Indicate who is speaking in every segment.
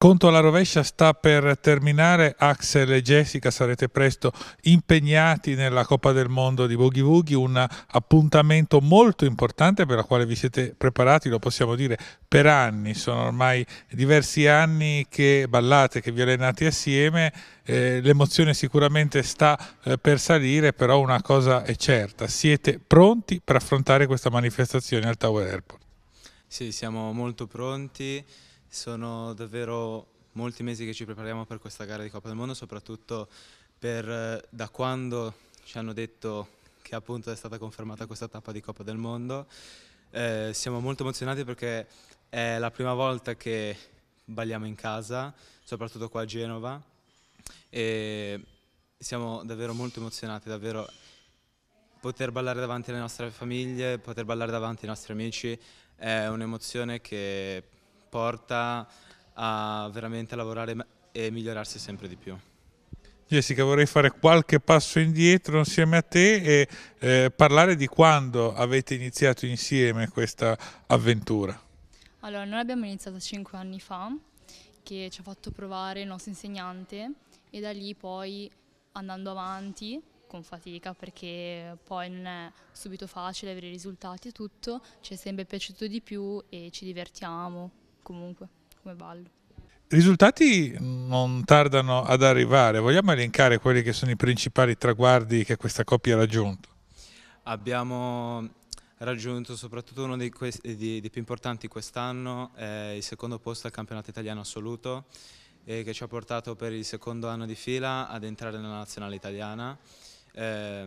Speaker 1: Conto alla rovescia sta per terminare, Axel e Jessica sarete presto impegnati nella Coppa del Mondo di Boogie Woogie, un appuntamento molto importante per la quale vi siete preparati, lo possiamo dire, per anni, sono ormai diversi anni che ballate, che vi allenate assieme, eh, l'emozione sicuramente sta eh, per salire, però una cosa è certa, siete pronti per affrontare questa manifestazione al Tower Airport?
Speaker 2: Sì, siamo molto pronti. Sono davvero molti mesi che ci prepariamo per questa gara di Coppa del Mondo, soprattutto per, eh, da quando ci hanno detto che appunto è stata confermata questa tappa di Coppa del Mondo. Eh, siamo molto emozionati perché è la prima volta che balliamo in casa, soprattutto qua a Genova, e siamo davvero molto emozionati, davvero poter ballare davanti alle nostre famiglie, poter ballare davanti ai nostri amici è un'emozione che porta a veramente lavorare e migliorarsi sempre di più.
Speaker 1: Jessica, vorrei fare qualche passo indietro insieme a te e eh, parlare di quando avete iniziato insieme questa avventura.
Speaker 3: Allora, noi abbiamo iniziato 5 anni fa, che ci ha fatto provare il nostro insegnante e da lì poi andando avanti con fatica perché poi non è subito facile avere i risultati e tutto, ci è sempre piaciuto di più e ci divertiamo comunque come
Speaker 1: ballo. I Risultati non tardano ad arrivare, vogliamo elencare quelli che sono i principali traguardi che questa coppia ha raggiunto?
Speaker 2: Abbiamo raggiunto soprattutto uno dei, eh, dei, dei più importanti quest'anno, eh, il secondo posto al campionato italiano assoluto, eh, che ci ha portato per il secondo anno di fila ad entrare nella nazionale italiana. Eh,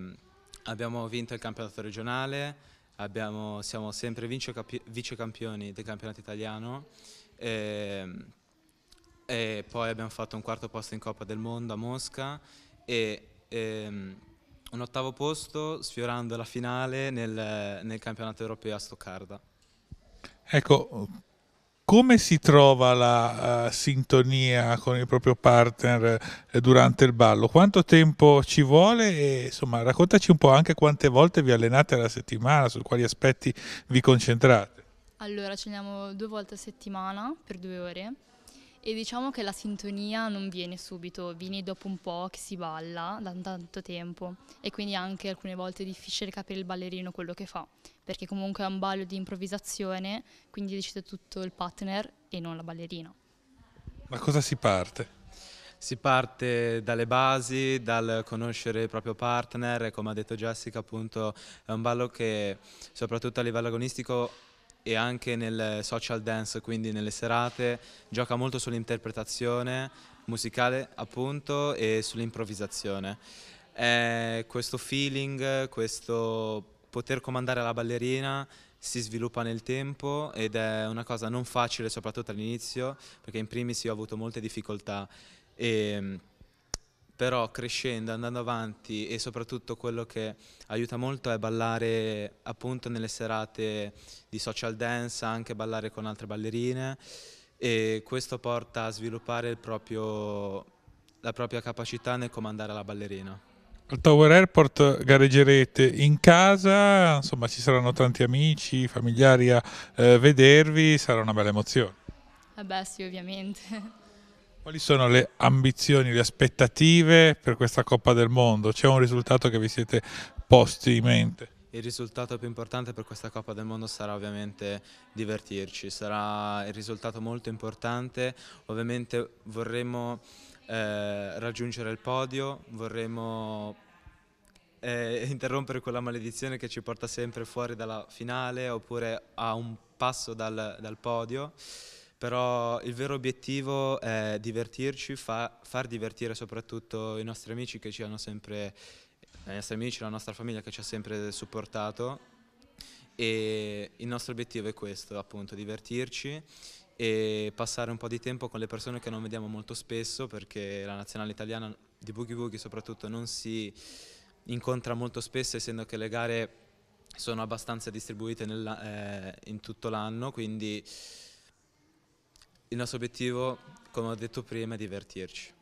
Speaker 2: abbiamo vinto il campionato regionale, abbiamo, siamo sempre vice campioni del campionato italiano e, ehm, e, poi abbiamo fatto un quarto posto in Coppa del Mondo a Mosca e, e ehm, un ottavo posto sfiorando la finale nel, nel campionato europeo a Stoccarda.
Speaker 1: Ecco, come si trova la uh, sintonia con il proprio partner eh, durante il ballo? Quanto tempo ci vuole? E insomma, raccontaci un po' anche quante volte vi allenate alla settimana, su quali aspetti vi concentrate.
Speaker 3: Allora, ci andiamo due volte a settimana per due ore e diciamo che la sintonia non viene subito, viene dopo un po' che si balla da tanto tempo e quindi anche alcune volte è difficile capire il ballerino quello che fa, perché comunque è un ballo di improvvisazione, quindi decide tutto il partner e non la ballerina.
Speaker 1: Ma cosa si parte?
Speaker 2: Si parte dalle basi, dal conoscere il proprio partner e come ha detto Jessica appunto è un ballo che soprattutto a livello agonistico e anche nel social dance, quindi nelle serate, gioca molto sull'interpretazione musicale appunto e sull'improvvisazione. Eh, questo feeling, questo poter comandare la ballerina si sviluppa nel tempo ed è una cosa non facile soprattutto all'inizio perché in primis io ho avuto molte difficoltà e però crescendo, andando avanti e soprattutto quello che aiuta molto è ballare appunto nelle serate di social dance, anche ballare con altre ballerine e questo porta a sviluppare proprio, la propria capacità nel comandare la ballerina.
Speaker 1: Al Tower Airport gareggerete in casa, insomma ci saranno tanti amici, familiari a eh, vedervi, sarà una bella emozione.
Speaker 3: Eh beh sì, ovviamente.
Speaker 1: Quali sono le ambizioni, le aspettative per questa Coppa del Mondo? C'è un risultato che vi siete posti in mente?
Speaker 2: Il risultato più importante per questa Coppa del Mondo sarà ovviamente divertirci, sarà il risultato molto importante, ovviamente vorremmo eh, raggiungere il podio, vorremmo eh, interrompere quella maledizione che ci porta sempre fuori dalla finale oppure a un passo dal, dal podio però il vero obiettivo è divertirci, fa, far divertire soprattutto i nostri amici che ci hanno sempre, eh, i nostri amici, la nostra famiglia che ci ha sempre supportato e il nostro obiettivo è questo appunto, divertirci e passare un po' di tempo con le persone che non vediamo molto spesso perché la nazionale italiana di Boogie Boogie soprattutto non si incontra molto spesso essendo che le gare sono abbastanza distribuite nel, eh, in tutto l'anno quindi il nostro obiettivo, come ho detto prima, è divertirci.